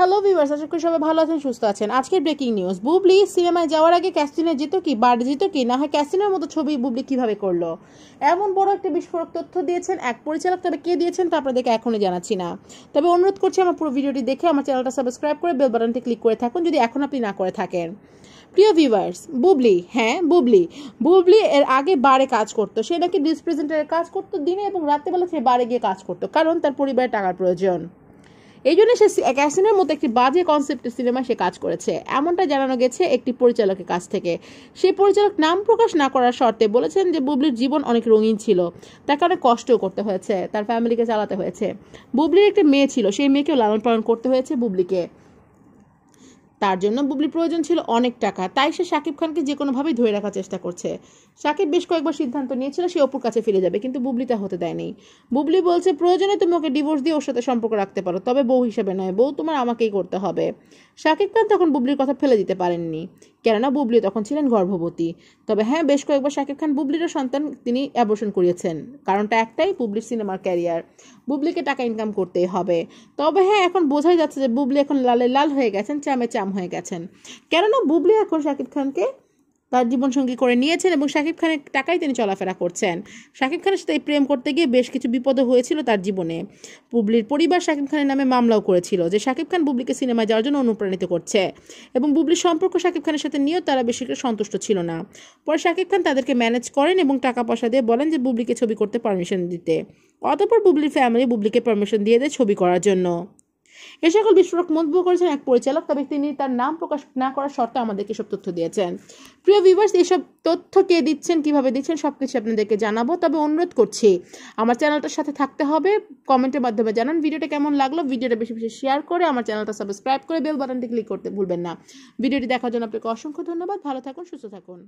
hello viewers আশা করি সবাই ভালো আছেন সুস্থ আছেন আজকের ব্রেকিং নিউজ বুবলি সিনেমায় যাওয়ার আগে ক্যাস্টিনে জিত কি বার্ড জিত কি না হয় ক্যাস্টিনের মতো ছবি বুবলি কিভাবে করলো এমন বড় একটা বিস্ফোরক তথ্য দিয়েছেন এক পরিচালক তবে কে দিয়েছেন তা আপনাদেরকে এখনই জানাচ্ছি না তবে অনুরোধ করছি আমার পুরো ভিডিওটি দেখে আমার চ্যানেলটা সাবস্ক্রাইব করে বেল বাটনটি ক্লিক করে থাকুন যদি এখন আপনি না করে থাকেন প্রিয় ভিভার্স বুবলি হ্যাঁ বুবলি বুবলি এর আগে বারে কাজ করতো সে নাকি ডিসপ্রেজেন্টারের কাজ করতো দিনে এবং রাত্রেবেলা সে বারে গিয়ে কাজ করতো কারণ তার পরিবারের টাকার প্রয়োজন এই জন্য সে অ্যাসিনের মতো একটি বাজে কনসেপ্টের সিনেমা সে কাজ করেছে এমনটা জানানো গেছে একটি পরিচালকের কাছ থেকে সেই পরিচালক নাম প্রকাশ না করার শর্তে বলেছেন যে বুবলির জীবন অনেক রঙিন ছিল তাকে অনেক কষ্টও করতে হয়েছে তার ফ্যামিলিকে চালাতে হয়েছে বুবলির একটি মেয়ে ছিল সেই মেয়েকেও লালন পালন করতে হয়েছে বুবলিকে তার জন্য বুবলির প্রয়োজন ছিল অনেক টাকা তাই সে শাকিব খানকে যে কোনোভাবেই ধরে রাখার চেষ্টা করছে শাকিব বেশ কয়েকবার সিদ্ধান্ত নিয়েছিল সে অপুর কাছে ফিরে যাবে কিন্তু বুবলি তা হতে দেয়নি বুবলি বলছে প্রয়োজনে তুমি ওকে ডিভোর্স দিয়ে ওর সাথে সম্পর্ক রাখতে পারো তবে বউ হিসেবে নয় বউ তোমার আমাকেই করতে হবে শাকিব খান তখন বুবলির কথা ফেলে দিতে পারেননি কেননা বুবলি তখন ছিলেন গর্ভবতী তবে হ্যাঁ বেশ কয়েকবার শাকিব খান বুবলিরও সন্তান তিনি অ্যাবর্শন করিয়েছেন কারণটা একটাই বুবলির সিনেমার ক্যারিয়ার বুবলিকে টাকা ইনকাম করতেই হবে তবে হ্যাঁ এখন বোঝাই যাচ্ছে যে বুবলি এখন লালে লাল হয়ে গেছেন চামে চাম হয়ে গেছেন কেননা বুবলি এখন শাকিব খানকে তার জীবনসঙ্গী করে নিয়েছেন এবং শাকিব খানের টাকাই তিনি চলাফেরা করছেন শাকিব খানের সাথে প্রেম করতে গিয়ে বেশ কিছু বিপদও হয়েছিল তার জীবনে বুবলির পরিবার শাকিব খানের নামে মামলাও করেছিল যে শাকিব খান বুবলিকে সিনেমায় যাওয়ার জন্য অনুপ্রাণিত করছে এবং বুবলির সম্পর্ক শাকিব খানের সাথে নিয়েও তারা বেশি করে সন্তুষ্ট ছিল না পরে শাকিব খান তাদেরকে ম্যানেজ করেন এবং টাকা পয়সা দিয়ে বলেন যে বুবলিকে ছবি করতে পারমিশন দিতে অতপর বুবলির ফ্যামিলি বুবলিকে পারমিশন দিয়ে দেয় ছবি করার জন্য এ সকল বিস্ফোরক মন্তব্য করেছেন এক পরিচালক তবে তিনি তার নাম প্রকাশ না করার শর্তে আমাদেরকে সব তথ্য দিয়েছেন প্রিয় ভিভার্স এইসব তথ্য কে দিচ্ছেন কিভাবে দিচ্ছেন সব কিছু আপনাদেরকে জানাবো তবে অনুরোধ করছি আমার চ্যানেলটার সাথে থাকতে হবে কমেন্টের মাধ্যমে জানান ভিডিওটা কেমন লাগলো ভিডিওটা বেশি বেশি শেয়ার করে আমার চ্যানেলটা সাবস্ক্রাইব করে বেল বাটনটি ক্লিক করতে ভুলবেন না ভিডিওটি দেখার জন্য আপনাকে অসংখ্য ধন্যবাদ ভালো থাকুন সুস্থ থাকুন